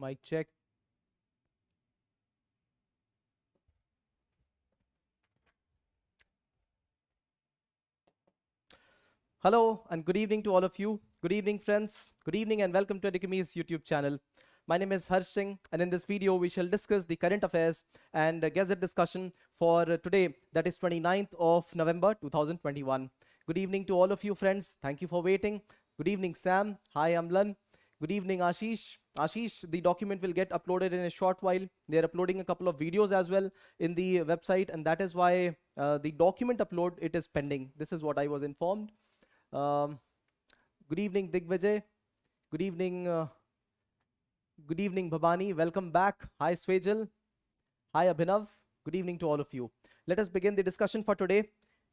Mic check. Hello and good evening to all of you. Good evening, friends. Good evening and welcome to Educamy's YouTube channel. My name is Harsh Singh and in this video we shall discuss the current affairs and uh, Gazette discussion for uh, today that is 29th of November 2021. Good evening to all of you friends. Thank you for waiting. Good evening Sam. Hi I'm Amlan. Good evening, Ashish. Ashish, the document will get uploaded in a short while. They're uploading a couple of videos as well in the website, and that is why uh, the document upload, it is pending. This is what I was informed. Um, good evening, Digvijay. Good evening, uh, good evening, Bhavani. Welcome back. Hi, Swejal. Hi, Abhinav. Good evening to all of you. Let us begin the discussion for today.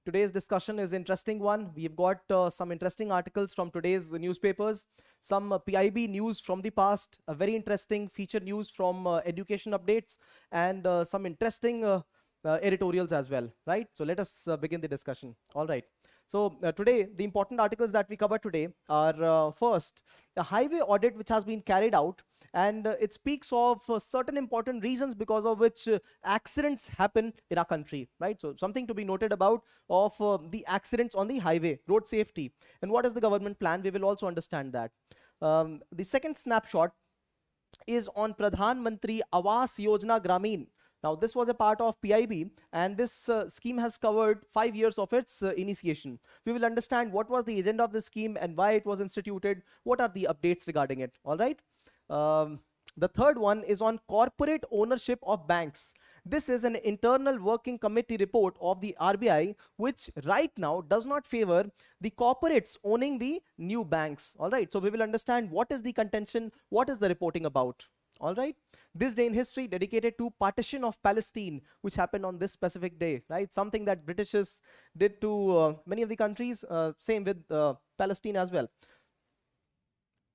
Today's discussion is interesting one. We've got uh, some interesting articles from today's newspapers, some uh, PIB news from the past, a very interesting feature news from uh, education updates, and uh, some interesting uh, uh, editorials as well, right? So let us begin the discussion. All right. So uh, today, the important articles that we cover today are uh, first, the highway audit which has been carried out and uh, it speaks of uh, certain important reasons because of which uh, accidents happen in our country, right? So something to be noted about of the accidents on the highway, road safety. And what is the government plan? We will also understand that. Um, the second snapshot is on Pradhan Mantri Awas Yojana Gramin. Now, this was a part of PIB and this uh, scheme has covered five years of its uh, initiation. We will understand what was the agenda of the scheme and why it was instituted. What are the updates regarding it? All right. Um, the third one is on corporate ownership of banks. This is an internal working committee report of the RBI, which right now does not favor the corporates owning the new banks. All right, so we will understand what is the contention, what is the reporting about. All right, this day in history dedicated to partition of Palestine, which happened on this specific day, right? Something that Britishes did to uh, many of the countries, uh, same with uh, Palestine as well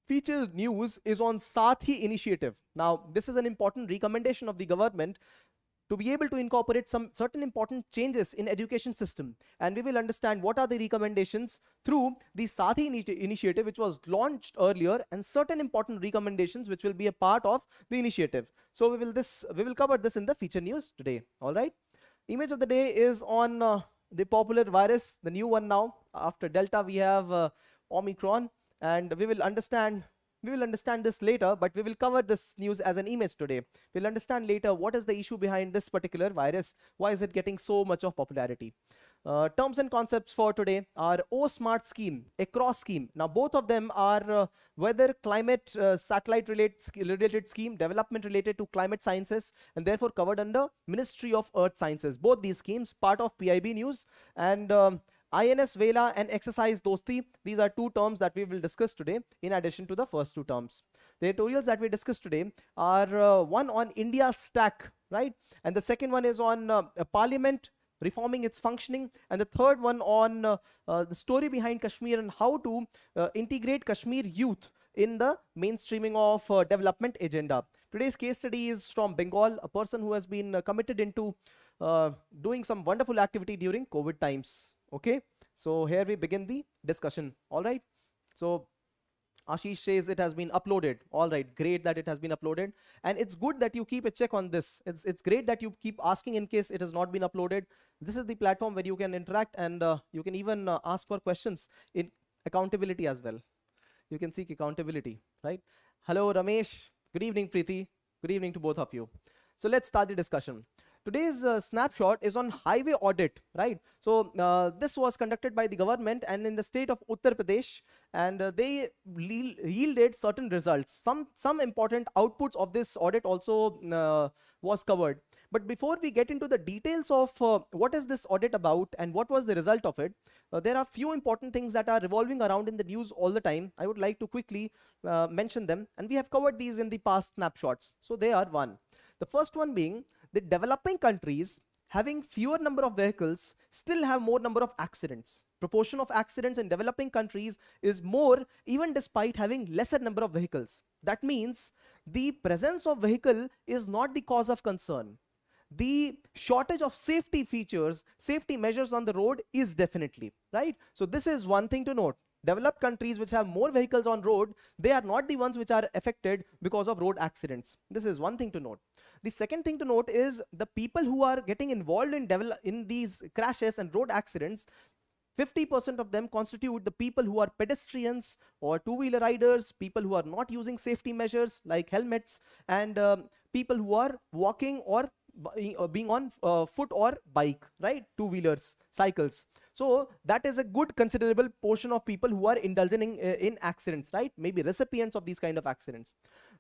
features news is on Sathi initiative. Now, this is an important recommendation of the government to be able to incorporate some certain important changes in education system. And we will understand what are the recommendations through the Sathi initi initiative, which was launched earlier and certain important recommendations, which will be a part of the initiative. So we will this, we will cover this in the feature news today. All right. Image of the day is on uh, the popular virus, the new one now. After Delta, we have uh, Omicron and we will understand we will understand this later, but we will cover this news as an image today. We'll understand later what is the issue behind this particular virus. Why is it getting so much of popularity? Uh, terms and concepts for today are O-Smart scheme, a cross scheme. Now, both of them are uh, weather climate uh, satellite relate, related scheme, development related to climate sciences, and therefore covered under Ministry of Earth Sciences. Both these schemes, part of PIB news, and um, INS Vela and exercise Dosti, these are two terms that we will discuss today in addition to the first two terms. The tutorials that we discussed today are uh, one on India stack, right? And the second one is on uh, parliament reforming its functioning and the third one on uh, uh, the story behind Kashmir and how to uh, integrate Kashmir youth in the mainstreaming of uh, development agenda. Today's case study is from Bengal, a person who has been uh, committed into uh, doing some wonderful activity during COVID times okay so here we begin the discussion all right so Ashish says it has been uploaded. All right, great that it has been uploaded. And it's good that you keep a check on this. It's, it's great that you keep asking in case it has not been uploaded. This is the platform where you can interact and uh, you can even uh, ask for questions in accountability as well. You can seek accountability, right? Hello, Ramesh. Good evening, Preeti. Good evening to both of you. So let's start the discussion. Today's uh, snapshot is on highway audit, right? So uh, this was conducted by the government and in the state of Uttar Pradesh, and uh, they yielded certain results. Some some important outputs of this audit also uh, was covered. But before we get into the details of uh, what is this audit about and what was the result of it, uh, there are few important things that are revolving around in the news all the time. I would like to quickly mention them, and we have covered these in the past snapshots. So they are one. The first one being the developing countries having fewer number of vehicles still have more number of accidents. Proportion of accidents in developing countries is more even despite having lesser number of vehicles. That means the presence of vehicle is not the cause of concern. The shortage of safety features, safety measures on the road is definitely, right? So this is one thing to note. Developed countries which have more vehicles on road, they are not the ones which are affected because of road accidents. This is one thing to note. The second thing to note is the people who are getting involved in, in these crashes and road accidents, 50% of them constitute the people who are pedestrians or two-wheeler riders, people who are not using safety measures like helmets, and um, people who are walking or being on uh, foot or bike, right? Two-wheelers, cycles. So that is a good considerable portion of people who are indulging in, uh, in accidents, right? Maybe recipients of these kind of accidents.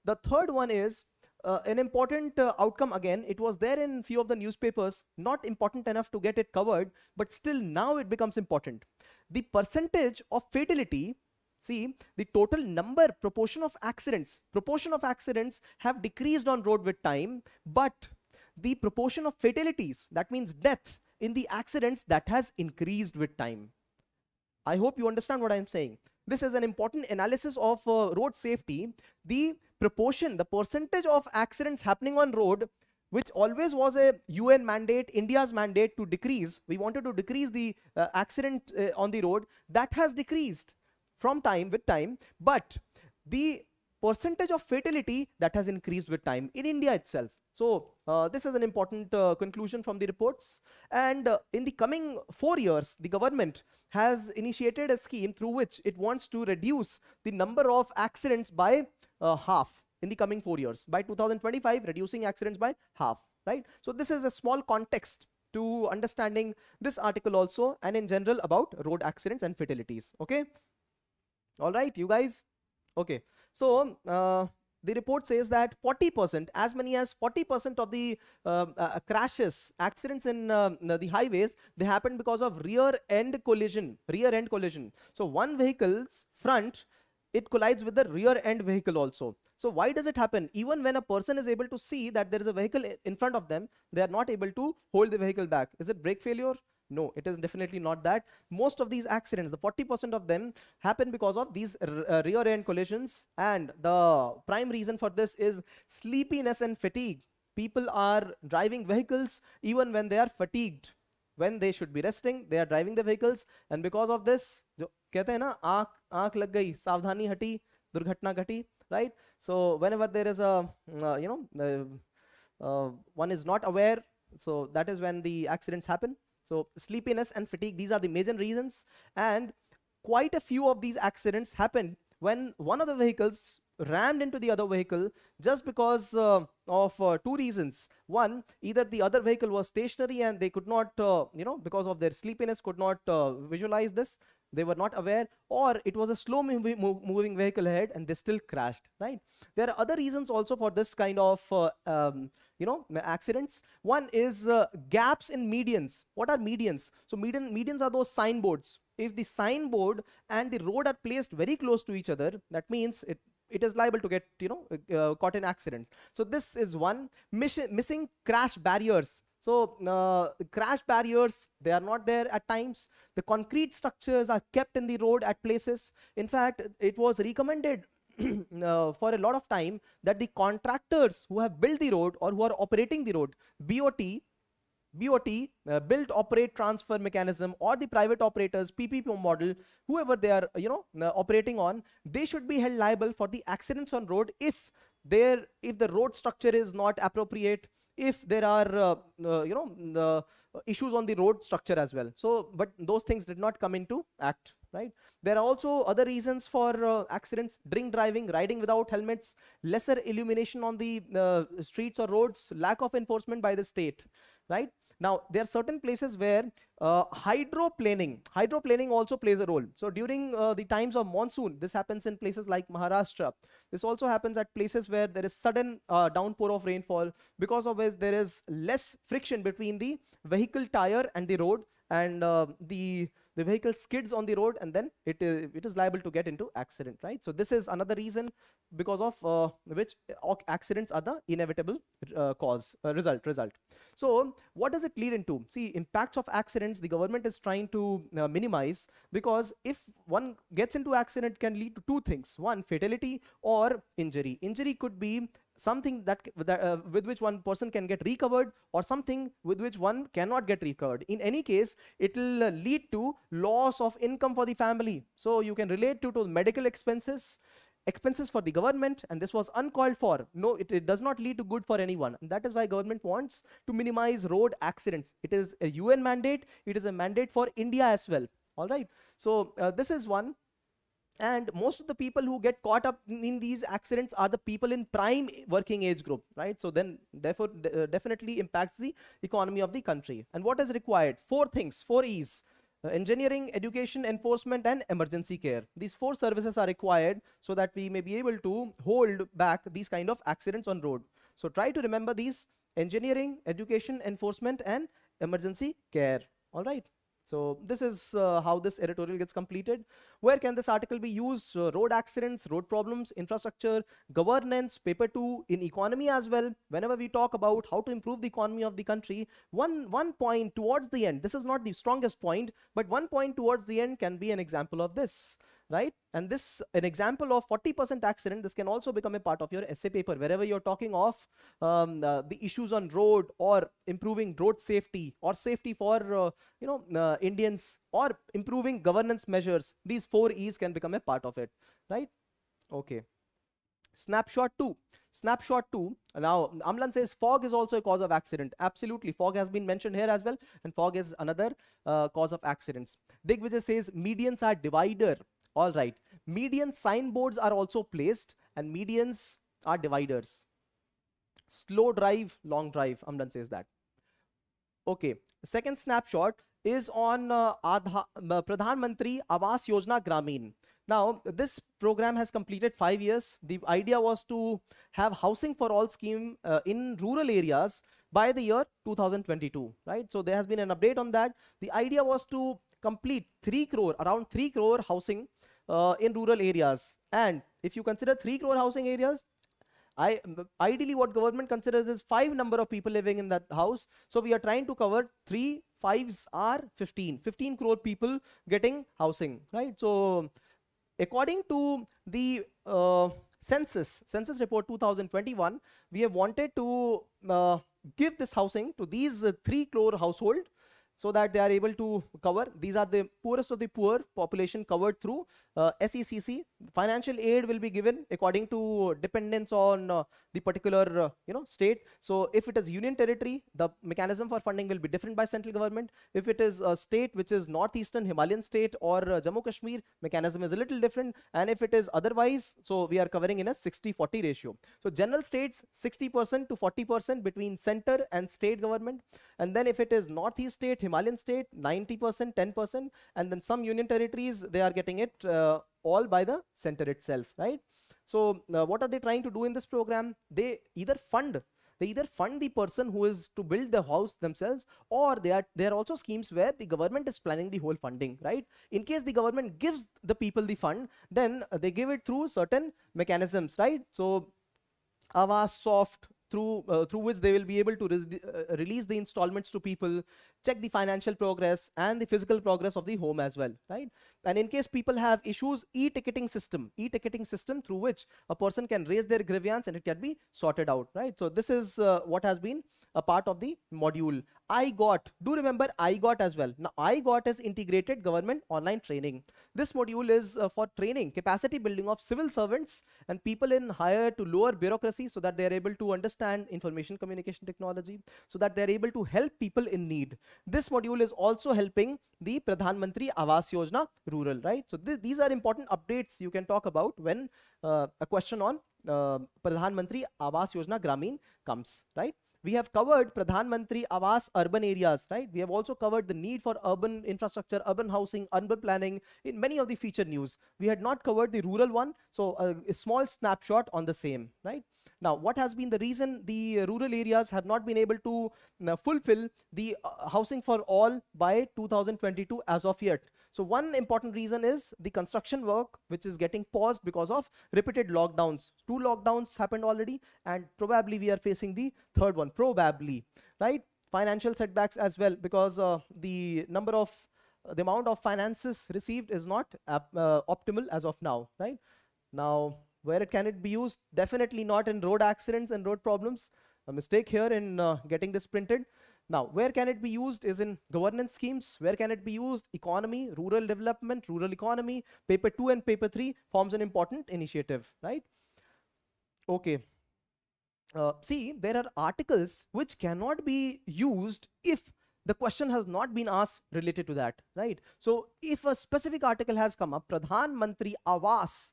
The third one is uh, an important uh, outcome again. It was there in few of the newspapers, not important enough to get it covered, but still now it becomes important. The percentage of fatality, see, the total number proportion of accidents, proportion of accidents have decreased on road with time, but the proportion of fatalities, that means death in the accidents that has increased with time. I hope you understand what I'm saying this is an important analysis of uh, road safety, the proportion, the percentage of accidents happening on road, which always was a UN mandate, India's mandate to decrease. We wanted to decrease the uh, accident uh, on the road. That has decreased from time with time, but the percentage of fatality that has increased with time in India itself. So uh, this is an important uh, conclusion from the reports. And uh, in the coming four years, the government has initiated a scheme through which it wants to reduce the number of accidents by uh, half in the coming four years. By 2025, reducing accidents by half, right? So this is a small context to understanding this article also and in general about road accidents and fatalities, okay? All right, you guys? Okay, so um, uh, the report says that 40%, as many as 40% of the um, uh, uh, crashes, accidents in uh, the highways, they happen because of rear end collision, rear end collision. So one vehicle's front, it collides with the rear end vehicle also. So why does it happen? Even when a person is able to see that there is a vehicle in front of them, they are not able to hold the vehicle back. Is it brake failure? No, it is definitely not that. Most of these accidents, the 40% of them happen because of these uh, rear end collisions. And the prime reason for this is sleepiness and fatigue. People are driving vehicles even when they are fatigued. When they should be resting, they are driving the vehicles. And because of this, जो कहते हैं ना आँख लग गई सावधानी हटी दुर्घटना घटी right so whenever there is a mm, uh, you know uh, uh, one is not aware so that is when the accidents happen so sleepiness and fatigue, these are the major reasons. And quite a few of these accidents happened when one of the vehicles rammed into the other vehicle just because uh, of uh, two reasons one either the other vehicle was stationary and they could not uh, you know because of their sleepiness could not uh, visualize this they were not aware or it was a slow moving vehicle ahead and they still crashed right there are other reasons also for this kind of uh, um, you know accidents one is uh, gaps in medians what are medians so median medians are those signboards if the signboard and the road are placed very close to each other that means it it is liable to get you know uh, caught in accidents so this is one Miss missing crash barriers so uh, crash barriers, they are not there at times. The concrete structures are kept in the road at places. In fact, it was recommended uh, for a lot of time that the contractors who have built the road or who are operating the road, BOT, BOT, uh, operate, transfer mechanism, or the private operators, PPP model, whoever they are, you know, uh, operating on, they should be held liable for the accidents on road if there, if the road structure is not appropriate, if there are uh, uh, you know issues on the road structure as well so but those things did not come into act right there are also other reasons for uh, accidents drink driving riding without helmets lesser illumination on the uh, streets or roads lack of enforcement by the state right now, there are certain places where uh, hydroplaning, hydroplaning also plays a role. So during uh, the times of monsoon, this happens in places like Maharashtra. This also happens at places where there is sudden uh, downpour of rainfall because of which there is less friction between the vehicle tire and the road and uh, the the vehicle skids on the road and then it is, uh, it is liable to get into accident, right? So this is another reason because of uh, which uh, accidents are the inevitable uh, cause, uh, result, result. So what does it lead into? See, impacts of accidents, the government is trying to uh, minimize because if one gets into accident can lead to two things. One, fatality or injury. Injury could be something that, that uh, with which one person can get recovered or something with which one cannot get recovered in any case it will uh, lead to loss of income for the family so you can relate to to medical expenses expenses for the government and this was uncalled for no it, it does not lead to good for anyone and that is why government wants to minimize road accidents it is a un mandate it is a mandate for india as well all right so uh, this is one and most of the people who get caught up in these accidents are the people in prime working age group right so then therefore uh, definitely impacts the economy of the country and what is required four things four e's uh, engineering education enforcement and emergency care these four services are required so that we may be able to hold back these kind of accidents on road so try to remember these engineering education enforcement and emergency care all right so this is uh, how this editorial gets completed. Where can this article be used? Uh, road accidents, road problems, infrastructure, governance, paper two, in economy as well. Whenever we talk about how to improve the economy of the country, one, one point towards the end, this is not the strongest point, but one point towards the end can be an example of this right? And this, an example of 40% accident, this can also become a part of your essay paper. Wherever you're talking of um, uh, the issues on road or improving road safety or safety for, uh, you know, uh, Indians or improving governance measures, these four E's can become a part of it, right? Okay. Snapshot 2. Snapshot 2. Now, Amlan says fog is also a cause of accident. Absolutely. Fog has been mentioned here as well. And fog is another uh, cause of accidents. Digvijay says medians are divider. All right. Median signboards are also placed and medians are dividers. Slow drive, long drive, Amdan says that. Okay. Second snapshot is on uh, Adha, uh, Pradhan Mantri Awas Yojana Gramin. Now, this program has completed five years. The idea was to have housing for all scheme uh, in rural areas by the year 2022, right? So there has been an update on that. The idea was to complete 3 crore, around 3 crore housing uh, in rural areas. And if you consider 3 crore housing areas, I, ideally what government considers is 5 number of people living in that house. So we are trying to cover 3, 5s are 15. 15 crore people getting housing, right? So according to the uh, census, census report 2021, we have wanted to uh, give this housing to these 3 crore household so that they are able to cover. These are the poorest of the poor population covered through uh, SECC financial aid will be given according to dependence on uh, the particular uh, you know state so if it is union territory the mechanism for funding will be different by central government if it is a state which is northeastern himalayan state or uh, jammu kashmir mechanism is a little different and if it is otherwise so we are covering in a 60 40 ratio so general states 60% to 40% between center and state government and then if it is northeast state himalayan state 90% 10% and then some union territories they are getting it uh, all by the center itself, right? So uh, what are they trying to do in this program? They either fund they either fund the person who is to build the house themselves or they are there are also schemes where the government is planning the whole funding right in case the government gives the people the fund then uh, they give it through certain mechanisms right so avas soft through uh, through which they will be able to re uh, release the installments to people check the financial progress and the physical progress of the home as well, right? And in case people have issues, e-ticketing system, e-ticketing system through which a person can raise their grievance and it can be sorted out, right? So this is uh, what has been a part of the module. I got, do remember I got as well. Now I got is integrated government online training. This module is uh, for training, capacity building of civil servants and people in higher to lower bureaucracy so that they are able to understand information communication technology, so that they are able to help people in need. This module is also helping the Pradhan Mantri Awas Yojana rural, right? So th these are important updates you can talk about when uh, a question on uh, Pradhan Mantri Awas Yojana Gramin comes, right? We have covered Pradhan Mantri Awas urban areas, right? We have also covered the need for urban infrastructure, urban housing, urban planning in many of the feature news. We had not covered the rural one, so a, a small snapshot on the same, right? Now, what has been the reason the rural areas have not been able to uh, fulfill the uh, housing for all by 2022 as of yet? So one important reason is the construction work, which is getting paused because of repeated lockdowns. Two lockdowns happened already, and probably we are facing the third one, probably, right? Financial setbacks as well, because uh, the number of, uh, the amount of finances received is not uh, optimal as of now, right? Now, where can it be used? Definitely not in road accidents and road problems. A mistake here in uh, getting this printed. Now, where can it be used is in governance schemes. Where can it be used? Economy, rural development, rural economy. Paper 2 and paper 3 forms an important initiative, right? Okay. Uh, see, there are articles which cannot be used if the question has not been asked related to that, right? So if a specific article has come up, Pradhan Mantri Awas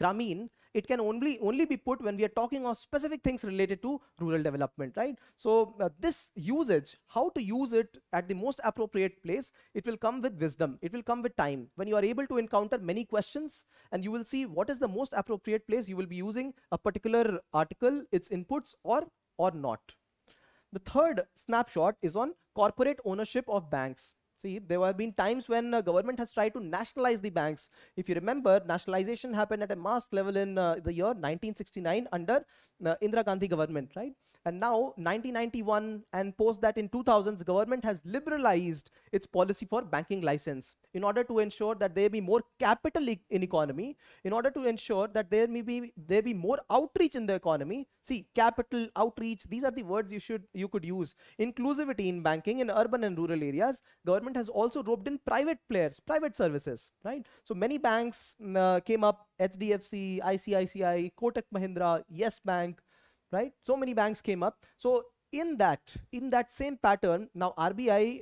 Grameen, it can only, only be put when we are talking of specific things related to rural development, right? So uh, this usage, how to use it at the most appropriate place, it will come with wisdom. It will come with time. When you are able to encounter many questions and you will see what is the most appropriate place you will be using a particular article, its inputs or, or not. The third snapshot is on corporate ownership of banks. See, there have been times when uh, government has tried to nationalize the banks. If you remember, nationalization happened at a mass level in uh, the year 1969 under uh, Indira Gandhi government, right? And now 1991 and post that in 2000s, government has liberalized its policy for banking license in order to ensure that there be more capital e in economy, in order to ensure that there may be there be more outreach in the economy. See, capital outreach; these are the words you should you could use. Inclusivity in banking in urban and rural areas. Government government has also roped in private players, private services, right? So many banks mm, uh, came up, HDFC, ICICI, Kotak Mahindra, Yes Bank, right? So many banks came up. So in that, in that same pattern, now RBI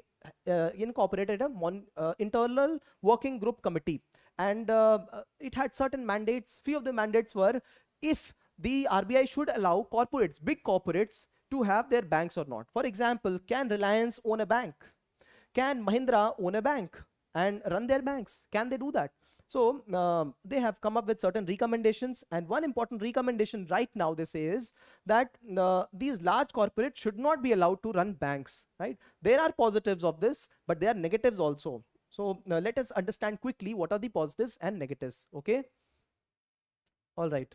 uh, incorporated a uh, internal working group committee and uh, it had certain mandates. Few of the mandates were if the RBI should allow corporates, big corporates, to have their banks or not. For example, can Reliance own a bank? Can Mahindra own a bank and run their banks? Can they do that? So uh, they have come up with certain recommendations and one important recommendation right now they say is that uh, these large corporates should not be allowed to run banks, right? There are positives of this, but there are negatives also. So uh, let us understand quickly what are the positives and negatives, okay? All right.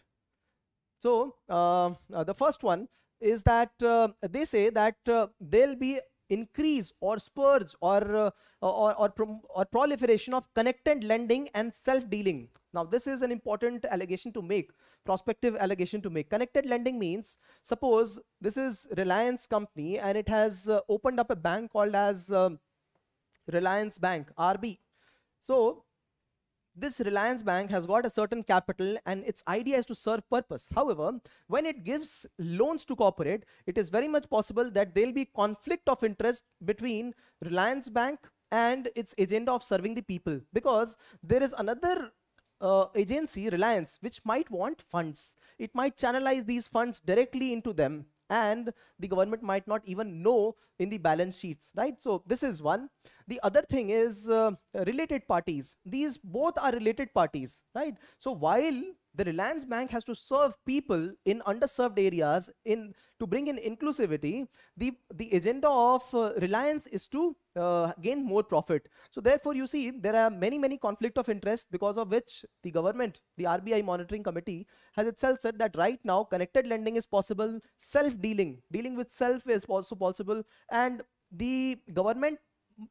So uh, uh, the first one is that uh, they say that there'll be increase or spurge or uh, or or, prom- or proliferation of connected lending and self dealing now this is an important allegation to make prospective allegation to make connected lending means suppose this is reliance company and it has uh, opened up a bank called as uh, reliance bank rb so this Reliance Bank has got a certain capital and its idea is to serve purpose. However, when it gives loans to corporate, it is very much possible that there'll be conflict of interest between Reliance Bank and its agenda of serving the people because there is another uh, agency, Reliance, which might want funds. It might channelize these funds directly into them and the government might not even know in the balance sheets, right? So this is one. The other thing is uh, related parties. These both are related parties, right? So while the Reliance Bank has to serve people in underserved areas in to bring in inclusivity. The, the agenda of uh, Reliance is to uh, gain more profit. So therefore, you see, there are many, many conflict of interest because of which the government, the RBI monitoring committee has itself said that right now connected lending is possible, self-dealing, dealing with self is also possible and the government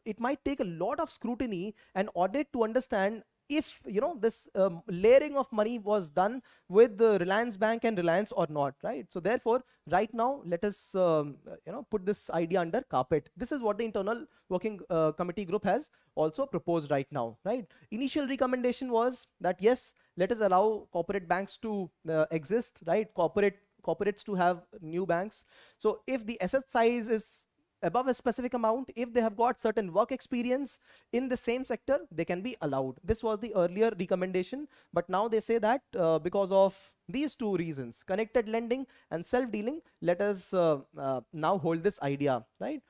it might take a lot of scrutiny and audit to understand if you know this um, layering of money was done with the Reliance Bank and Reliance or not, right? So therefore, right now, let us um, you know put this idea under carpet. This is what the internal working uh, committee group has also proposed right now, right? Initial recommendation was that yes, let us allow corporate banks to uh, exist, right? Corporate corporates to have new banks. So if the asset size is above a specific amount if they have got certain work experience in the same sector they can be allowed this was the earlier recommendation but now they say that uh, because of these two reasons connected lending and self-dealing let us uh, uh, now hold this idea right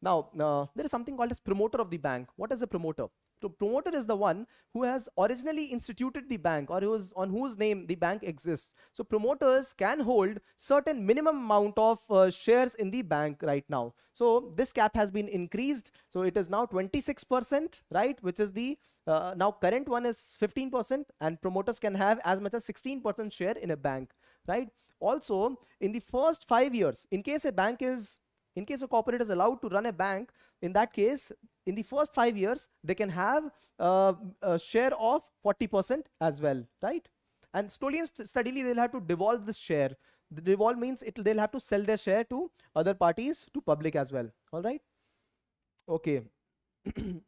now uh, there is something called as promoter of the bank what is a promoter promoter is the one who has originally instituted the bank or who's on whose name the bank exists so promoters can hold certain minimum amount of uh, shares in the bank right now so this cap has been increased so it is now 26% right which is the uh, now current one is 15% and promoters can have as much as 16% share in a bank right also in the first 5 years in case a bank is in case a corporate is allowed to run a bank in that case in the first five years, they can have uh, a share of 40% as well, right? And slowly and st steadily, they'll have to devolve this share. The devolve means it, they'll have to sell their share to other parties, to public as well, all right? Okay.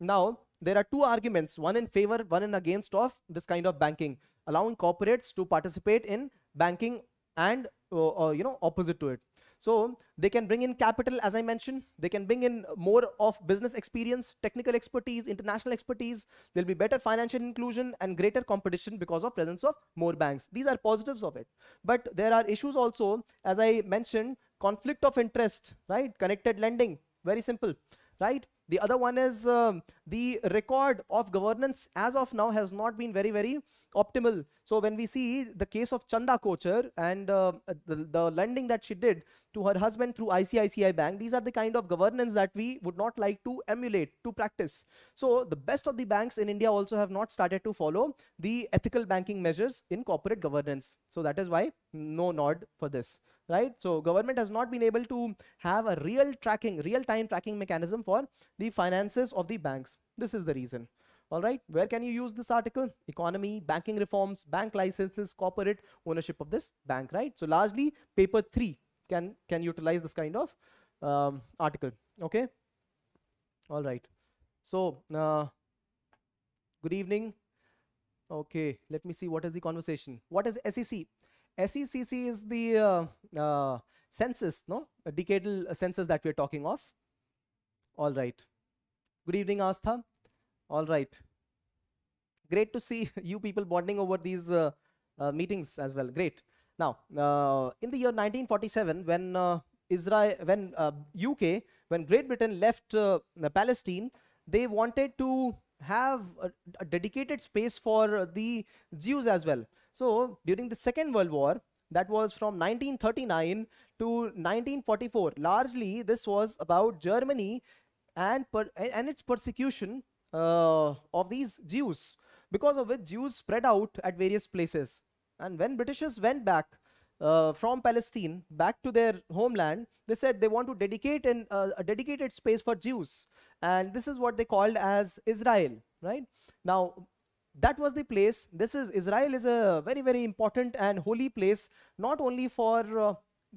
now, there are two arguments, one in favor, one in against of this kind of banking, allowing corporates to participate in banking and, uh, uh, you know, opposite to it. So they can bring in capital, as I mentioned. They can bring in more of business experience, technical expertise, international expertise. There'll be better financial inclusion and greater competition because of presence of more banks. These are positives of it. But there are issues also, as I mentioned, conflict of interest, right? Connected lending, very simple, right? The other one is um, the record of governance as of now has not been very, very optimal. So when we see the case of Chanda Kochar and uh, the, the, lending that she did to her husband through ICICI Bank, these are the kind of governance that we would not like to emulate, to practice. So the best of the banks in India also have not started to follow the ethical banking measures in corporate governance. So that is why no nod for this, right? So government has not been able to have a real tracking, real time tracking mechanism for the finances of the banks. This is the reason. All right, where can you use this article? Economy, banking reforms, bank licenses, corporate ownership of this bank, right? So largely paper three can, can utilize this kind of um, article, okay? All right, so uh, good evening. Okay, let me see what is the conversation. What is SEC? SECC is the uh, uh, census, no? A decadal uh, census that we're talking of. All right. Good evening, Astha. All right. Great to see you people bonding over these uh, uh, meetings as well. Great. Now, uh, in the year 1947, when uh, Israel, when UK, uh, when Great Britain left Palestine, they wanted to have a, a dedicated space for the Jews as well. So during the Second World War, that was from 1939 to 1944 largely this was about germany and per, and its persecution uh, of these Jews, because of which Jews spread out at various places. And when Britishers went back uh, from Palestine back to their homeland, they said they want to dedicate an, uh, a dedicated space for Jews. And this is what they called as Israel, right? Now, that was the place. This is Israel is a very, very important and holy place, not only for uh,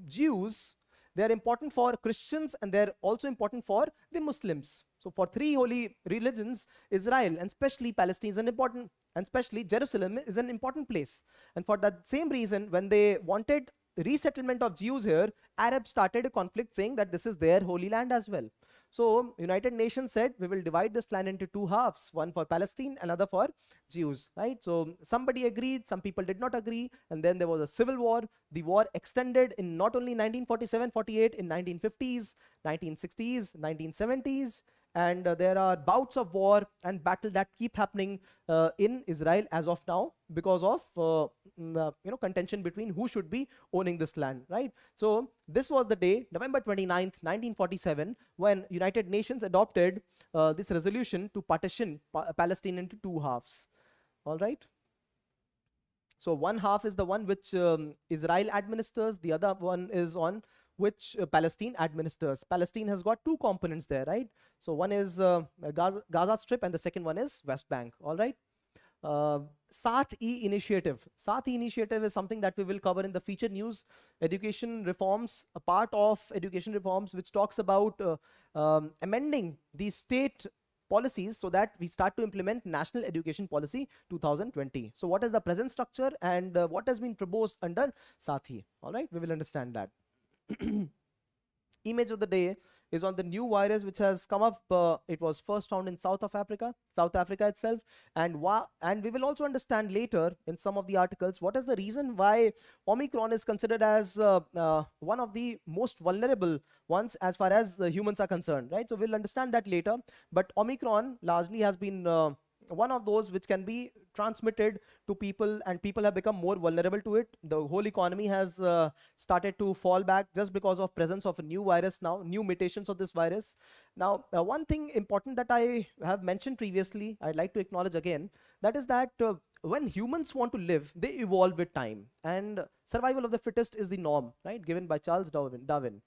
Jews, they are important for Christians and they're also important for the Muslims. So for three holy religions, Israel and especially Palestine is an important, and especially Jerusalem is an important place. And for that same reason, when they wanted resettlement of Jews here, Arabs started a conflict saying that this is their holy land as well. So United Nations said, we will divide this land into two halves, one for Palestine, another for Jews, right? So somebody agreed, some people did not agree. And then there was a civil war. The war extended in not only 1947-48, in 1950s, 1960s, 1970s, and uh, there are bouts of war and battle that keep happening uh, in Israel as of now because of uh, the, mm, uh, you know contention between who should be owning this land right so this was the day November 29th 1947 when United Nations adopted uh, this resolution to partition pa Palestine into two halves all right so one half is the one which um, Israel administers the other one is on which uh, Palestine administers. Palestine has got two components there, right? So one is uh, Gaza, Gaza, Strip and the second one is West Bank, all right? Uh, e initiative. saath e initiative is something that we will cover in the feature news. Education reforms, a part of education reforms which talks about uh, um, amending the state policies so that we start to implement National Education Policy 2020. So what is the present structure and uh, what has been proposed under Saathi? All right, we will understand that. Image of the day is on the new virus which has come up. Uh, it was first found in South of Africa, South Africa itself, and wa- and we will also understand later in some of the articles what is the reason why Omicron is considered as uh, uh, one of the most vulnerable ones as far as uh, humans are concerned, right? So we'll understand that later. But Omicron largely has been uh, one of those which can be transmitted to people and people have become more vulnerable to it the whole economy has uh, started to fall back just because of presence of a new virus now new mutations of this virus now uh, one thing important that i have mentioned previously i'd like to acknowledge again that is that uh, when humans want to live they evolve with time and survival of the fittest is the norm right given by charles darwin darwin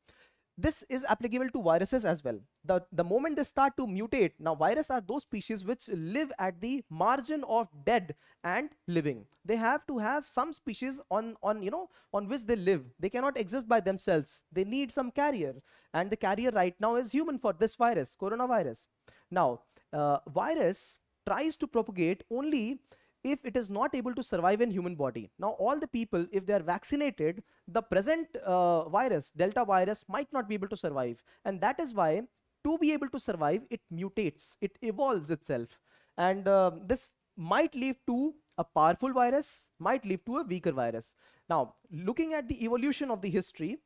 this is applicable to viruses as well. The, the moment they start to mutate, now viruses are those species which live at the margin of dead and living. They have to have some species on, on, you know, on which they live. They cannot exist by themselves. They need some carrier and the carrier right now is human for this virus, coronavirus. Now, uh, virus tries to propagate only if it is not able to survive in human body. Now, all the people, if they are vaccinated, the present uh, virus, Delta virus, might not be able to survive. And that is why to be able to survive, it mutates, it evolves itself. And uh, this might lead to a powerful virus, might lead to a weaker virus. Now, looking at the evolution of the history,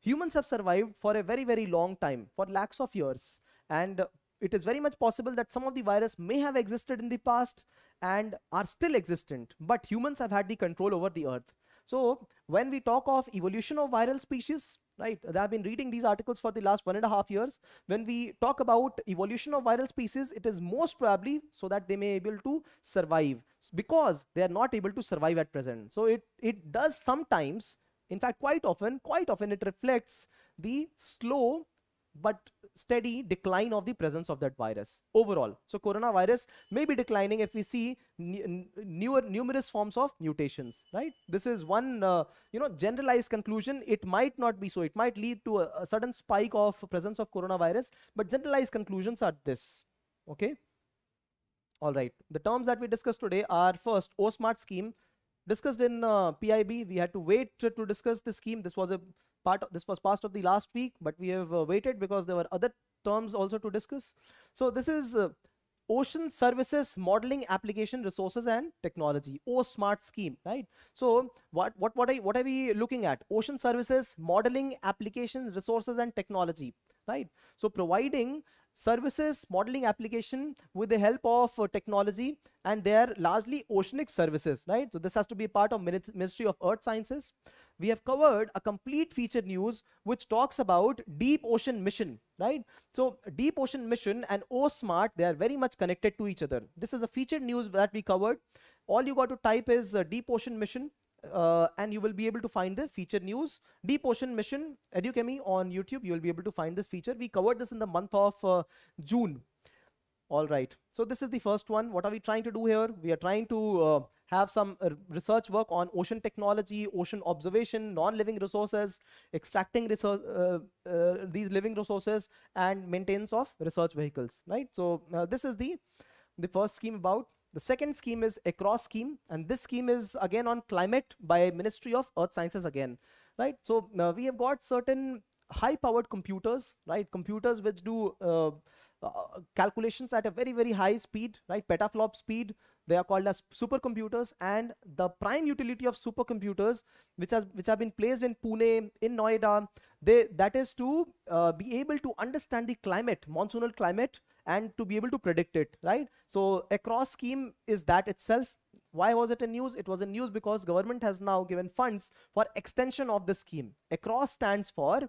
humans have survived for a very, very long time, for lakhs of years. And it is very much possible that some of the virus may have existed in the past and are still existent, but humans have had the control over the earth. So when we talk of evolution of viral species, right, I have been reading these articles for the last one and a half years. When we talk about evolution of viral species, it is most probably so that they may able to survive because they are not able to survive at present. So it, it does sometimes, in fact, quite often, quite often it reflects the slow but steady decline of the presence of that virus overall. So coronavirus may be declining if we see newer numerous forms of mutations, right? This is one, uh, you know, generalized conclusion. It might not be so. It might lead to a, a sudden spike of presence of coronavirus, but generalized conclusions are this, okay? All right. The terms that we discussed today are first OSMART scheme discussed in uh, PIB. We had to wait to, to discuss the scheme. This was a part of, this was part of the last week, but we have uh, waited because there were other terms also to discuss. So this is uh, Ocean Services Modeling Application Resources and Technology, O Smart Scheme, right? So what what what are what are we looking at? Ocean Services Modeling Applications Resources and Technology right? So providing services modeling application with the help of uh, technology and they are largely oceanic services right so this has to be part of ministry of earth sciences we have covered a complete feature news which talks about deep ocean mission right so deep ocean mission and o smart they are very much connected to each other this is a feature news that we covered all you got to type is uh, deep ocean mission uh, and you will be able to find the feature news. Deep Ocean Mission EduChemie on YouTube, you will be able to find this feature. We covered this in the month of uh, June. All right. So this is the first one. What are we trying to do here? We are trying to uh, have some uh, research work on ocean technology, ocean observation, non-living resources, extracting resource, uh, uh, these living resources, and maintenance of research vehicles. Right. So this is the the first scheme about the second scheme is a cross scheme, and this scheme is again on climate by Ministry of Earth Sciences again, right? So uh, we have got certain high-powered computers, right? Computers which do uh, uh, calculations at a very very high speed, right? Petaflop speed. They are called as supercomputers and the prime utility of supercomputers which has which have been placed in Pune, in Noida, they that is to uh, be able to understand the climate, monsoonal climate and to be able to predict it, right? So a cross scheme is that itself why was it in news it was in news because government has now given funds for extension of the scheme across stands for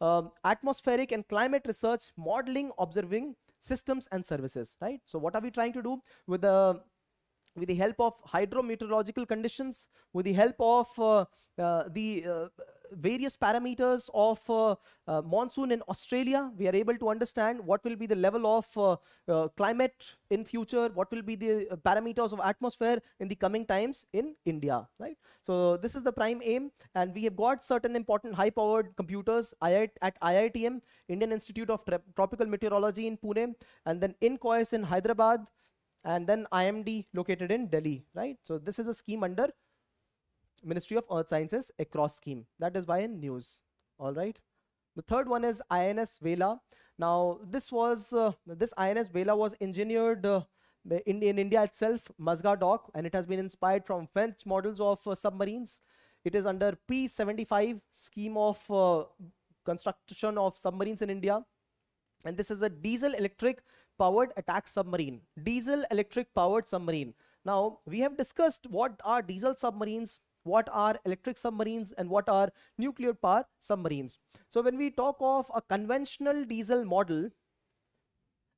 um, atmospheric and climate research modeling observing systems and services right so what are we trying to do with the with the help of hydrometeorological conditions, with the help of uh, uh, the uh, various parameters of uh, uh, monsoon in Australia, we are able to understand what will be the level of uh, climate in future, what will be the parameters of atmosphere in the coming times in India, right? So this is the prime aim and we have got certain important high-powered computers at IITM, Indian Institute of Tropical Meteorology in Pune and then INCOIS in Hyderabad, and then IMD located in Delhi, right? So this is a scheme under Ministry of Earth Sciences across scheme. That is why in news, all right? The third one is INS Vela. Now this was, uh, this INS Vela was engineered uh, in, in India itself, Mazga dock, and it has been inspired from French models of uh, submarines. It is under P75 scheme of uh, construction of submarines in India. And this is a diesel electric powered attack submarine, diesel electric powered submarine. Now, we have discussed what are diesel submarines, what are electric submarines and what are nuclear power submarines. So when we talk of a conventional diesel model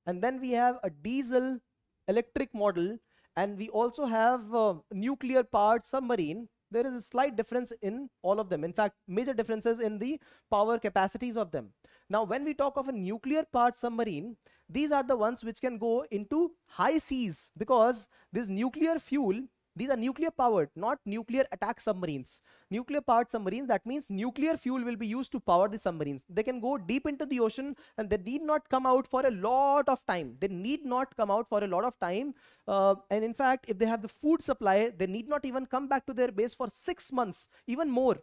and then we have a diesel electric model and we also have a nuclear powered submarine, there is a slight difference in all of them. In fact, major differences in the power capacities of them. Now, when we talk of a nuclear powered submarine, these are the ones which can go into high seas because this nuclear fuel these are nuclear powered not nuclear attack submarines nuclear powered submarines that means nuclear fuel will be used to power the submarines they can go deep into the ocean and they need not come out for a lot of time they need not come out for a lot of time uh, and in fact if they have the food supply they need not even come back to their base for six months even more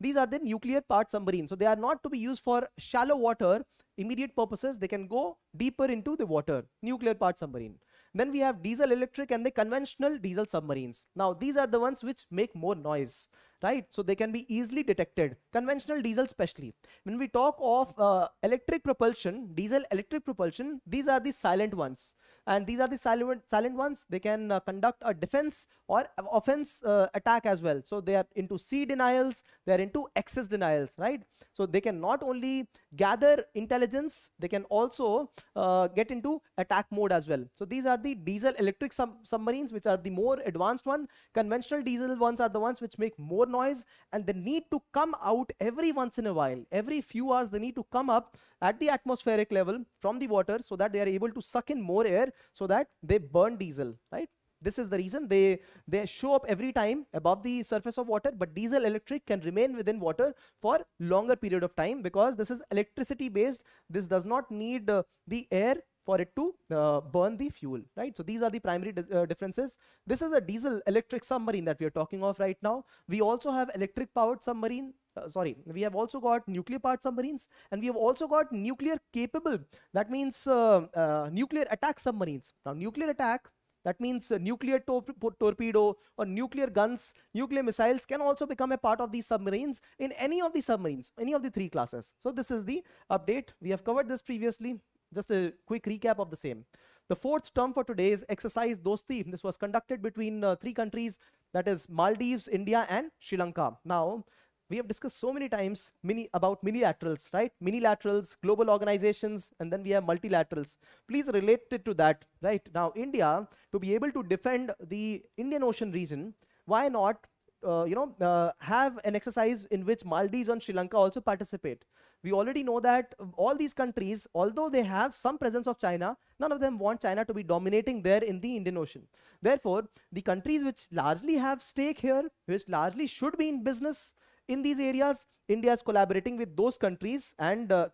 these are the nuclear powered submarines so they are not to be used for shallow water immediate purposes they can go deeper into the water, nuclear powered submarine. Then we have diesel electric and the conventional diesel submarines. Now these are the ones which make more noise, right? So they can be easily detected, conventional diesel especially. When we talk of uh, electric propulsion, diesel electric propulsion, these are the silent ones. And these are the silent, silent ones, they can uh, conduct a defense or offense uh, attack as well. So they are into sea denials, they are into excess denials, right? So they can not only gather intelligence, they can also uh, get into attack mode as well. So these are the diesel electric submarines which are the more advanced one. Conventional diesel ones are the ones which make more noise and they need to come out every once in a while. Every few hours they need to come up at the atmospheric level from the water so that they are able to suck in more air so that they burn diesel, right? This is the reason they, they show up every time above the surface of water, but diesel electric can remain within water for longer period of time because this is electricity based. This does not need uh, the air for it to uh, burn the fuel, right? So these are the primary uh, differences. This is a diesel electric submarine that we are talking of right now. We also have electric powered submarine. Uh, sorry, we have also got nuclear powered submarines and we have also got nuclear capable. That means uh, uh, nuclear attack submarines. Now, nuclear attack that means uh, nuclear torpedo or nuclear guns, nuclear missiles can also become a part of these submarines in any of the submarines, any of the three classes. So this is the update. We have covered this previously. Just a quick recap of the same. The fourth term for today is Exercise Dosti. This was conducted between uh, three countries, that is Maldives, India and Sri Lanka. Now, we have discussed so many times mini about minilaterals, right? Minilaterals, global organizations, and then we have multilaterals. Please relate it to that, right? Now, India, to be able to defend the Indian Ocean region, why not uh, you know, uh, have an exercise in which Maldives and Sri Lanka also participate. We already know that all these countries, although they have some presence of China, none of them want China to be dominating there in the Indian Ocean. Therefore, the countries which largely have stake here, which largely should be in business, in these areas, India is collaborating with those countries and uh,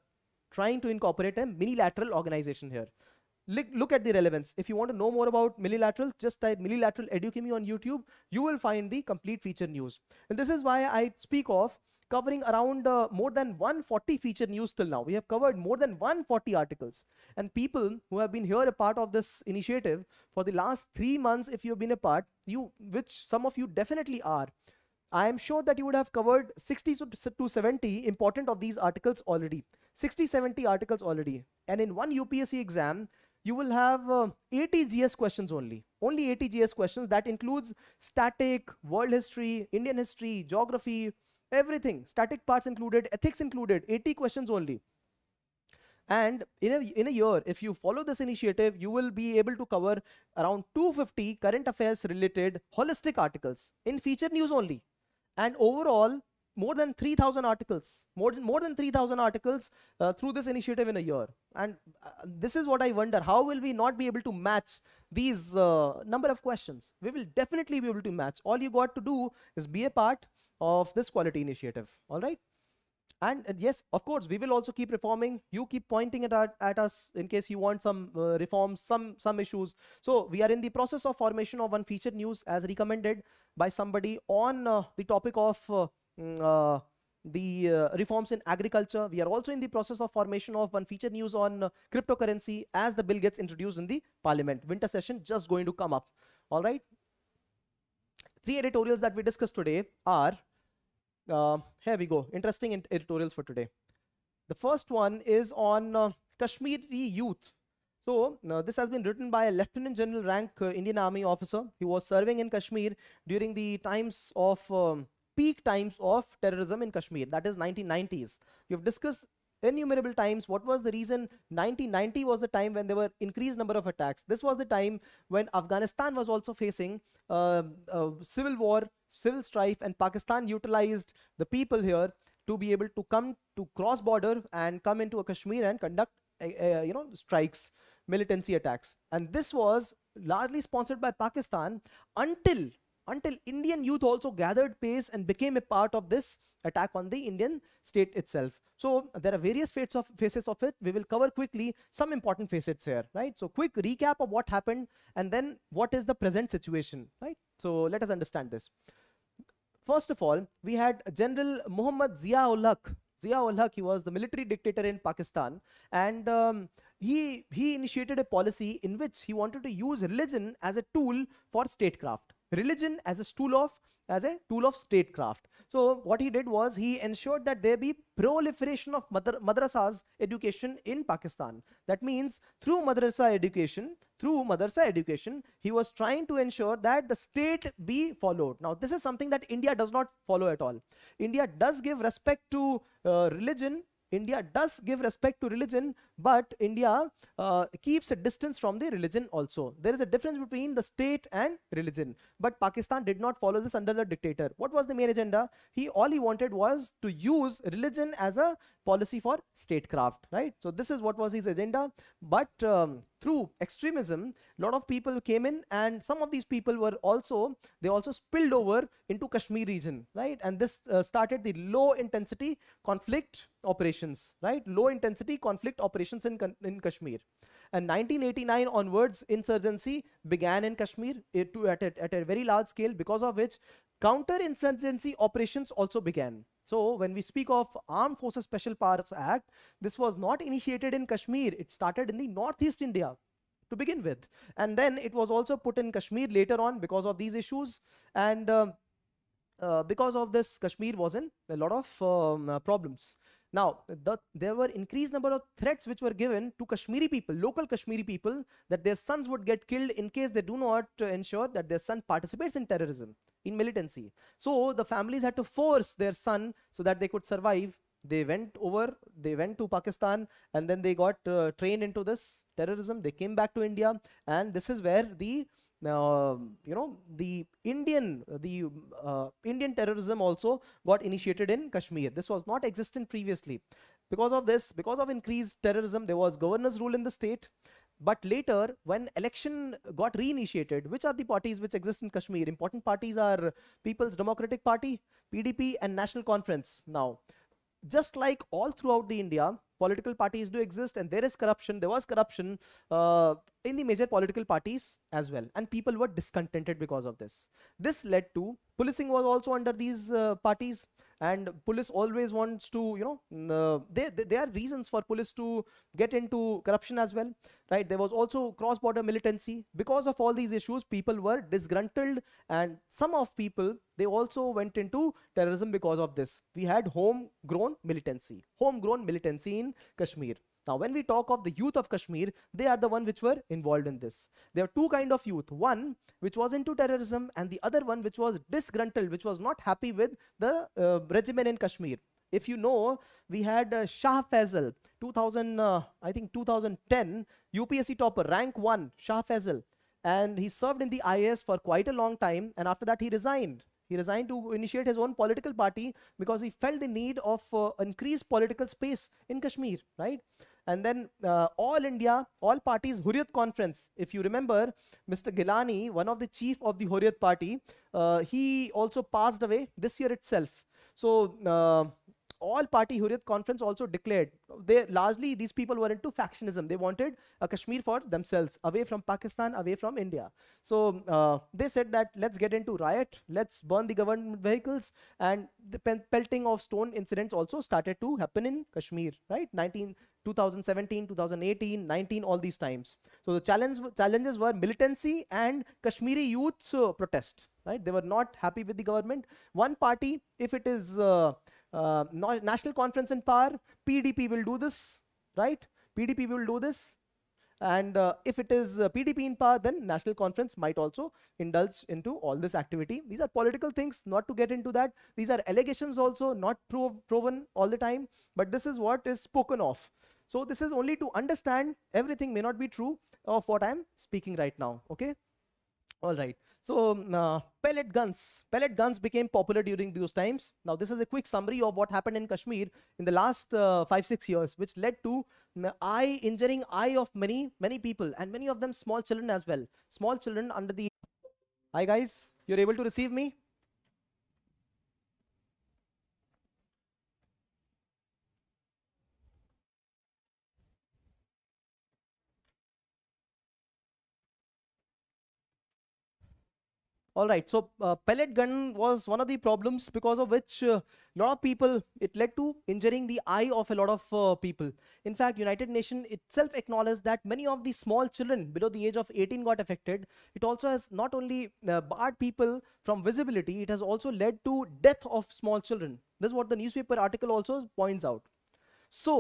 trying to incorporate a minilateral organization here. Look, look at the relevance. If you want to know more about minilateral just type minilateral Educhemy on YouTube. You will find the complete feature news. And this is why I speak of covering around uh, more than 140 feature news till now. We have covered more than 140 articles. And people who have been here a part of this initiative for the last three months, if you've been a part, you which some of you definitely are, I am sure that you would have covered 60 to 70 important of these articles already. 60, 70 articles already. And in one UPSC exam, you will have uh, 80 GS questions only. Only 80 GS questions. That includes static, world history, Indian history, geography, everything. Static parts included, ethics included, 80 questions only. And in a, in a year, if you follow this initiative, you will be able to cover around 250 current affairs related holistic articles in feature news only and overall more than 3000 articles more than, more than 3000 articles uh, through this initiative in a year and uh, this is what i wonder how will we not be able to match these uh, number of questions we will definitely be able to match all you got to do is be a part of this quality initiative all right and, yes of course we will also keep reforming you keep pointing at, our, at us in case you want some uh, reforms some some issues so we are in the process of formation of one feature news as recommended by somebody on uh, the topic of uh, mm, uh, the uh, reforms in agriculture. We are also in the process of formation of one feature news on uh, cryptocurrency as the bill gets introduced in the parliament. Winter session just going to come up. All right. Three editorials that we discussed today are uh, here we go. Interesting editorials for today. The first one is on uh, Kashmiri youth. So uh, this has been written by a Lieutenant General rank uh, Indian Army officer. He was serving in Kashmir during the times of um, peak times of terrorism in Kashmir. That is 1990s. We've discussed innumerable times what was the reason 1990 was the time when there were increased number of attacks this was the time when afghanistan was also facing uh, uh, civil war civil strife and pakistan utilized the people here to be able to come to cross border and come into a kashmir and conduct uh, uh you know strikes militancy attacks and this was largely sponsored by pakistan until until Indian youth also gathered pace and became a part of this attack on the Indian state itself. So there are various faces of, faces of it. We will cover quickly some important facets here, right? So quick recap of what happened and then what is the present situation, right? So let us understand this. First of all, we had General Muhammad ul Haq. ul Haq, he was the military dictator in Pakistan. And um, he, he initiated a policy in which he wanted to use religion as a tool for statecraft religion as a tool of as a tool of statecraft. So what he did was he ensured that there be proliferation of madr madrasas education in Pakistan. That means through madrasa education, through madrasa education, he was trying to ensure that the state be followed. Now this is something that India does not follow at all. India does give respect to uh, religion India does give respect to religion, but India uh, keeps a distance from the religion also. There is a difference between the state and religion. But Pakistan did not follow this under the dictator. What was the main agenda? He all he wanted was to use religion as a policy for statecraft, right? So this is what was his agenda. But um, through extremism, a lot of people came in, and some of these people were also they also spilled over into Kashmir region, right? And this uh, started the low intensity conflict operations, right? Low intensity conflict operations in, in Kashmir. And 1989 onwards, insurgency began in Kashmir eh, at, at, at a very large scale, because of which counterinsurgency operations also began. So when we speak of Armed Forces Special Powers Act, this was not initiated in Kashmir. It started in the Northeast India to begin with. And then it was also put in Kashmir later on because of these issues. And uh, uh, because of this, Kashmir was in a lot of um, uh, problems. Now, the, there were increased number of threats which were given to Kashmiri people, local Kashmiri people, that their sons would get killed in case they do not uh, ensure that their son participates in terrorism, in militancy. So the families had to force their son so that they could survive. They went over, they went to Pakistan, and then they got uh, trained into this terrorism. They came back to India, and this is where the now, um, you know, the Indian, the uh, Indian terrorism also got initiated in Kashmir. This was not existent previously. Because of this, because of increased terrorism, there was governor's rule in the state. But later, when election got reinitiated, which are the parties which exist in Kashmir? Important parties are People's Democratic Party, PDP, and National Conference. Now, just like all throughout the India, political parties do exist and there is corruption there was corruption uh, in the major political parties as well and people were discontented because of this this led to policing was also under these uh, parties and police always wants to you know uh, they, they, there are reasons for police to get into corruption as well right there was also cross border militancy because of all these issues people were disgruntled and some of people they also went into terrorism because of this we had homegrown militancy homegrown militancy in kashmir now, when we talk of the youth of Kashmir, they are the one which were involved in this. There are two kind of youth. One which was into terrorism and the other one which was disgruntled, which was not happy with the uh, regime in Kashmir. If you know, we had uh, Shah Faisal, 2000, uh, I think 2010, UPSC topper, rank 1, Shah Faisal. And he served in the IS for quite a long time and after that he resigned. He resigned to initiate his own political party because he felt the need of uh, increased political space in Kashmir, right? And then uh, all India, all parties Hurriyat conference. If you remember, Mr. Gilani, one of the chief of the Hurriyat party, uh, he also passed away this year itself. So uh, all party Hurriyat conference also declared they largely these people were into factionism. They wanted a uh, Kashmir for themselves, away from Pakistan, away from India. So uh, they said that let's get into riot, let's burn the government vehicles, and the pelting of stone incidents also started to happen in Kashmir. Right, 19, 2017, 2018, 19, all these times. So the challenge challenges were militancy and Kashmiri youth uh, protest. Right, they were not happy with the government. One party, if it is uh, uh, national Conference in Power, PDP will do this, right? PDP will do this. And uh, if it is uh, PDP in power, then National Conference might also indulge into all this activity. These are political things, not to get into that. These are allegations also, not proven all the time, but this is what is spoken of. So this is only to understand everything may not be true of what I'm speaking right now, okay? all right so um, uh, pellet guns pellet guns became popular during those times now this is a quick summary of what happened in kashmir in the last uh, 5 6 years which led to eye injuring eye of many many people and many of them small children as well small children under the hi guys you're able to receive me all right so uh, pellet gun was one of the problems because of which a uh, lot of people it led to injuring the eye of a lot of uh, people in fact united nation itself acknowledged that many of the small children below the age of 18 got affected it also has not only uh, barred people from visibility it has also led to death of small children this is what the newspaper article also points out so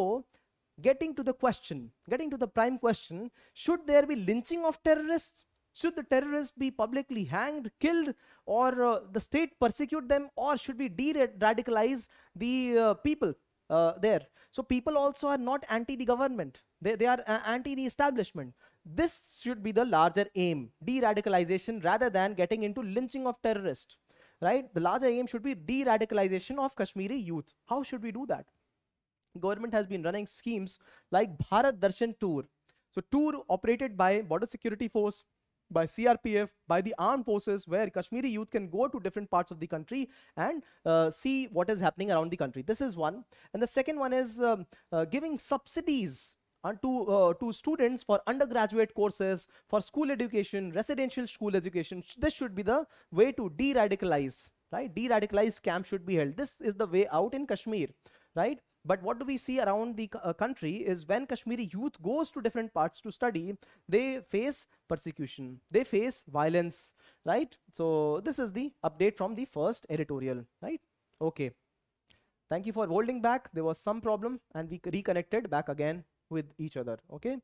getting to the question getting to the prime question should there be lynching of terrorists should the terrorists be publicly hanged, killed, or uh, the state persecute them, or should we de radicalize the uh, people uh, there? So, people also are not anti the government, they, they are uh, anti the establishment. This should be the larger aim de radicalization rather than getting into lynching of terrorists, right? The larger aim should be de radicalization of Kashmiri youth. How should we do that? Government has been running schemes like Bharat Darshan Tour. So, tour operated by Border Security Force, by CRPF, by the armed forces, where Kashmiri youth can go to different parts of the country and uh, see what is happening around the country. This is one. And the second one is um, uh, giving subsidies to, uh, to students for undergraduate courses, for school education, residential school education. This should be the way to de-radicalize, right? De-radicalize camp should be held. This is the way out in Kashmir, right? But what do we see around the uh, country is when Kashmiri youth goes to different parts to study, they face persecution, they face violence, right? So this is the update from the first editorial, right? Okay. Thank you for holding back. There was some problem and we reconnected back again with each other, okay?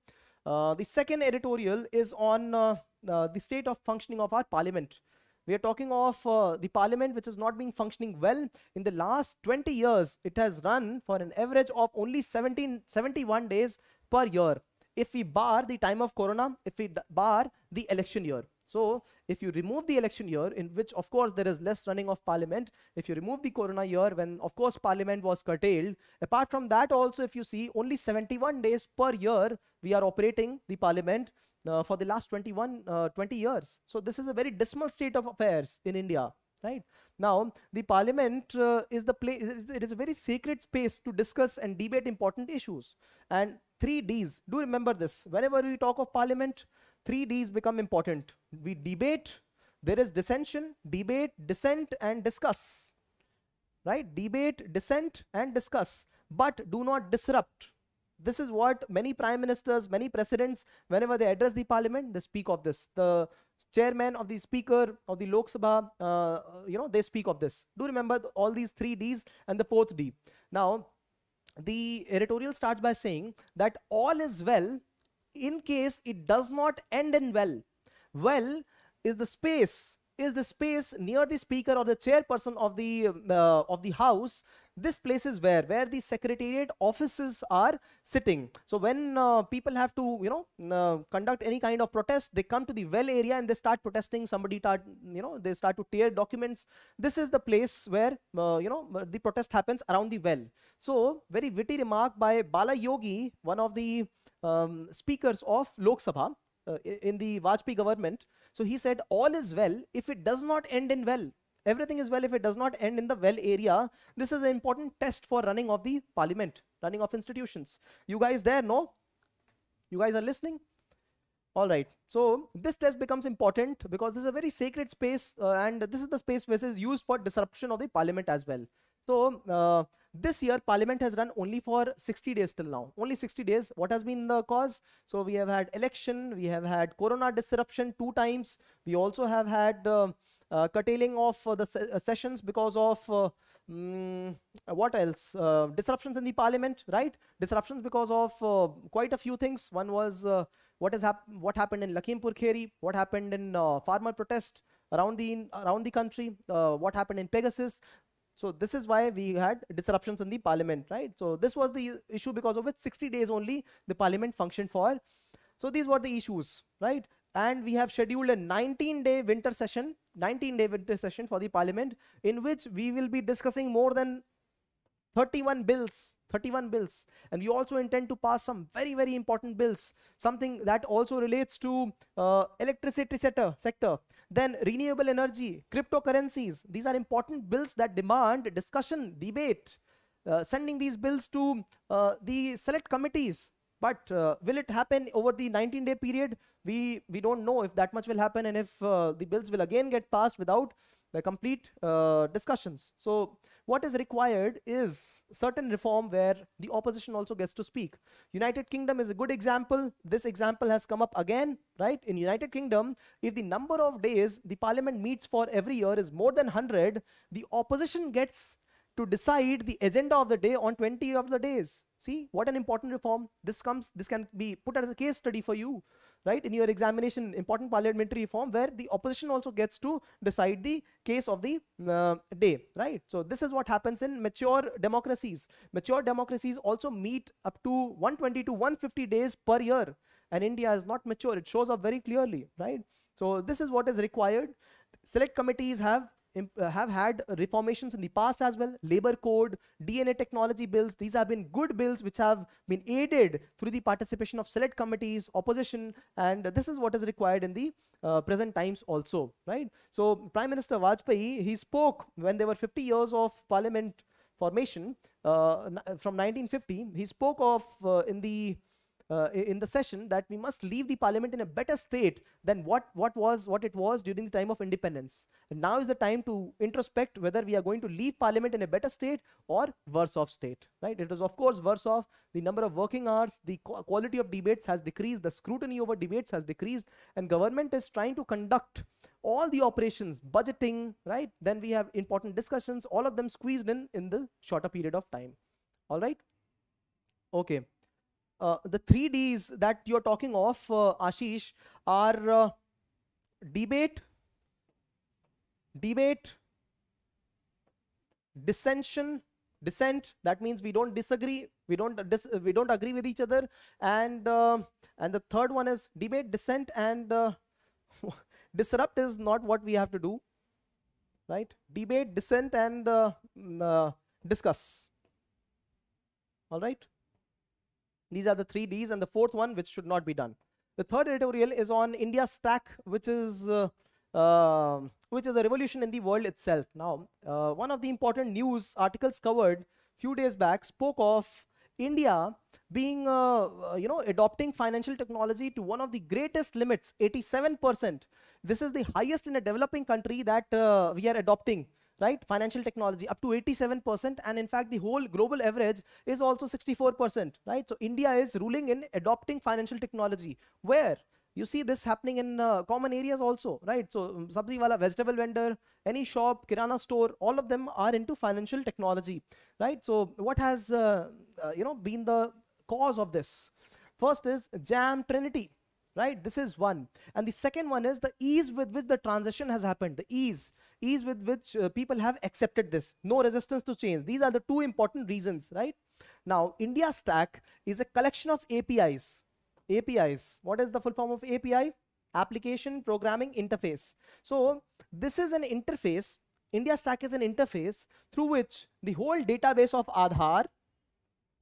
Uh, the second editorial is on uh, uh the state of functioning of our parliament. We are talking of uh, the parliament which is not being functioning well. In the last 20 years, it has run for an average of only 17, 71 days per year. If we bar the time of corona, if we bar the election year. So if you remove the election year in which of course there is less running of parliament, if you remove the corona year when of course parliament was curtailed, apart from that also if you see only 71 days per year we are operating the parliament uh, for the last 21, uh, 20 years. So this is a very dismal state of affairs in India. Right now, the parliament uh, is the place. It is a very sacred space to discuss and debate important issues. And three D's. Do remember this. Whenever we talk of parliament, three D's become important. We debate. There is dissension, debate, dissent, and discuss. Right? Debate, dissent, and discuss. But do not disrupt this is what many prime ministers, many presidents, whenever they address the parliament, they speak of this. The chairman of the speaker of the Lok Sabha, uh, you know, they speak of this. Do remember all these three Ds and the fourth D. Now, the editorial starts by saying that all is well in case it does not end in well. Well is the space is the space near the speaker or the chairperson of the uh, of the house this place is where where the secretariat offices are sitting so when uh, people have to you know uh, conduct any kind of protest they come to the well area and they start protesting somebody start you know they start to tear documents this is the place where uh, you know the protest happens around the well so very witty remark by bala yogi one of the um, speakers of lok sabha uh, in the Vajpayee government. So he said all is well if it does not end in well. Everything is well if it does not end in the well area. This is an important test for running of the parliament, running of institutions. You guys there, no? You guys are listening? All right. So this test becomes important because this is a very sacred space uh, and this is the space which is used for disruption of the parliament as well. So uh, this year parliament has run only for 60 days till now. Only 60 days. What has been the cause? So we have had election, we have had corona disruption two times. We also have had uh, uh, curtailing of uh, the se uh, sessions because of uh, Mm, what else? Uh, disruptions in the parliament, right? Disruptions because of uh, quite a few things. One was uh, what has hap- what happened in Lakhimpur Kheri, what happened in farmer protest around the around the country, what happened in Pegasus. So this is why we had disruptions in the parliament, right? So this was the issue because of which 60 days only the parliament functioned for. So these were the issues, right? And we have scheduled a 19-day winter session, 19-day winter session for the parliament in which we will be discussing more than 31 bills 31 bills and we also intend to pass some very very important bills something that also relates to uh, electricity sector sector then renewable energy cryptocurrencies these are important bills that demand discussion debate uh, sending these bills to uh, the select committees but uh, will it happen over the 19 day period we we don't know if that much will happen and if uh, the bills will again get passed without the complete uh, discussions. So what is required is certain reform where the opposition also gets to speak. United Kingdom is a good example. This example has come up again, right? In United Kingdom, if the number of days the parliament meets for every year is more than 100, the opposition gets to decide the agenda of the day on 20 of the days. See, what an important reform. This comes, this can be put as a case study for you right? In your examination, important parliamentary reform where the opposition also gets to decide the case of the uh, day, right? So this is what happens in mature democracies. Mature democracies also meet up to 120 to 150 days per year and India is not mature. It shows up very clearly, right? So this is what is required. Select committees have uh, have had reformations in the past as well. Labor Code, DNA technology bills, these have been good bills which have been aided through the participation of select committees, opposition, and this is what is required in the uh, present times also, right? So Prime Minister Vajpayee, he spoke when there were 50 years of parliament formation uh, from 1950. He spoke of uh, in the uh, in the session that we must leave the parliament in a better state than what, what was what it was during the time of independence. And now is the time to introspect whether we are going to leave parliament in a better state or worse off state. Right? It is of course worse off. The number of working hours, the quality of debates has decreased, the scrutiny over debates has decreased, and government is trying to conduct all the operations, budgeting, right? Then we have important discussions, all of them squeezed in in the shorter period of time. All right? Okay uh, the three D's that you're talking of, uh, Ashish, are uh, debate, debate, dissension, dissent. That means we don't disagree, we don't dis uh, we don't agree with each other, and uh, and the third one is debate, dissent, and uh, disrupt is not what we have to do, right? Debate, dissent, and mm, discuss. All right. These are the three Ds and the fourth one which should not be done. The third editorial is on India Stack, which is uh, uh, which is a revolution in the world itself. Now, uh, one of the important news articles covered few days back spoke of India being, uh, uh you know, adopting financial technology to one of the greatest limits, 87%. This is the highest in a developing country that uh, we are adopting right? Financial technology up to 87%. And in fact, the whole global average is also 64%, right? So India is ruling in adopting financial technology. Where? You see this happening in uh, common areas also, right? So um, sabzi wala, vegetable vendor, any shop, kirana store, all of them are into financial technology, right? So what has, uh, uh, you know, been the cause of this? First is Jam Trinity right this is one and the second one is the ease with which the transition has happened the ease ease with which uh, people have accepted this no resistance to change these are the two important reasons right now india stack is a collection of apis apis what is the full form of api application programming interface so this is an interface india stack is an interface through which the whole database of aadhaar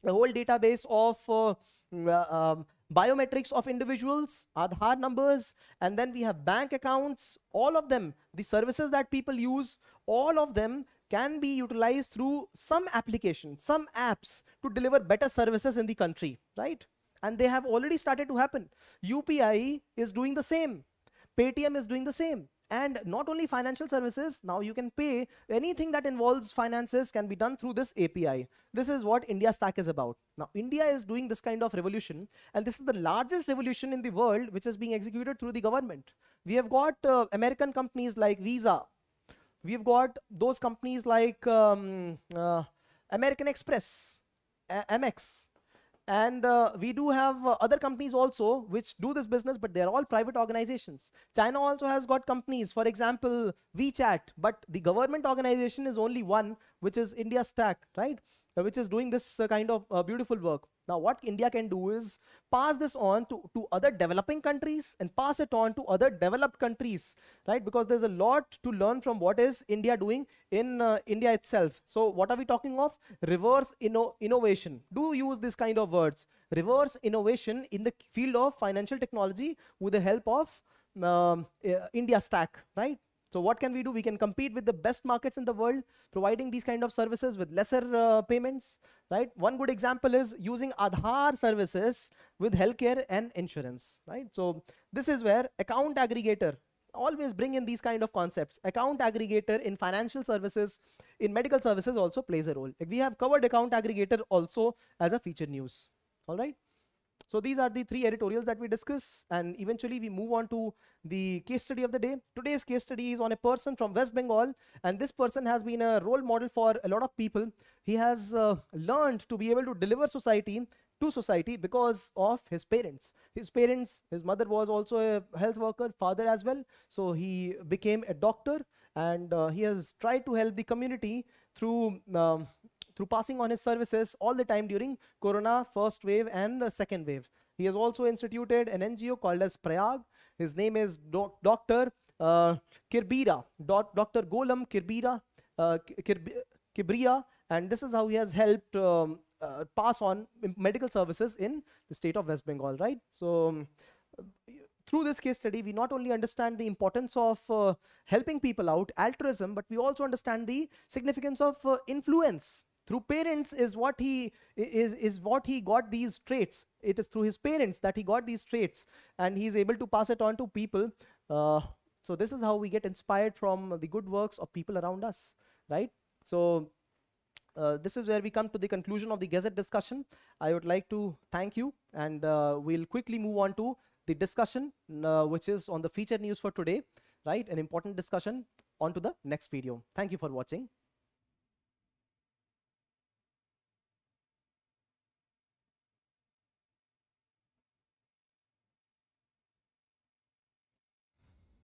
the whole database of uh, mm, uh um, biometrics of individuals, Aadhaar numbers, and then we have bank accounts, all of them, the services that people use, all of them can be utilized through some application, some apps to deliver better services in the country, right? And they have already started to happen. UPI is doing the same. Paytm is doing the same and not only financial services now you can pay anything that involves finances can be done through this api this is what india stack is about now india is doing this kind of revolution and this is the largest revolution in the world which is being executed through the government we have got uh, american companies like visa we've got those companies like um, uh, american express a- amex and uh, we do have uh, other companies also which do this business, but they're all private organizations. China also has got companies, for example, WeChat, but the government organization is only one, which is India Stack, right? Uh, which is doing this uh, kind of uh, beautiful work. Now what India can do is pass this on to, to other developing countries and pass it on to other developed countries, right? Because there's a lot to learn from what is India doing in uh, India itself. So what are we talking of? Reverse inno innovation. Do use this kind of words. Reverse innovation in the field of financial technology with the help of um, uh, India Stack, right? So what can we do? We can compete with the best markets in the world, providing these kind of services with lesser uh, payments, right? One good example is using Aadhaar services with healthcare and insurance, right? So this is where account aggregator, always bring in these kind of concepts. Account aggregator in financial services, in medical services also plays a role. Like we have covered account aggregator also as a feature news, all right? So these are the three editorials that we discuss and eventually we move on to the case study of the day. Today's case study is on a person from West Bengal and this person has been a role model for a lot of people. He has uh, learned to be able to deliver society to society because of his parents. His parents, his mother was also a health worker, father as well. So he became a doctor and uh, he has tried to help the community through um, through passing on his services all the time during Corona first wave and uh, second wave. He has also instituted an NGO called as Prayag. His name is Do Dr. Uh, Kirbira, Do Dr. Golam Kirbira, uh, Kirb Kibria, and this is how he has helped um, uh, pass on medical services in the state of West Bengal, right? So, um, through this case study, we not only understand the importance of uh, helping people out, altruism, but we also understand the significance of uh, influence through parents is what he is is what he got these traits it is through his parents that he got these traits and he is able to pass it on to people uh, so this is how we get inspired from the good works of people around us right so uh, this is where we come to the conclusion of the gazette discussion i would like to thank you and uh, we'll quickly move on to the discussion uh, which is on the feature news for today right an important discussion on to the next video thank you for watching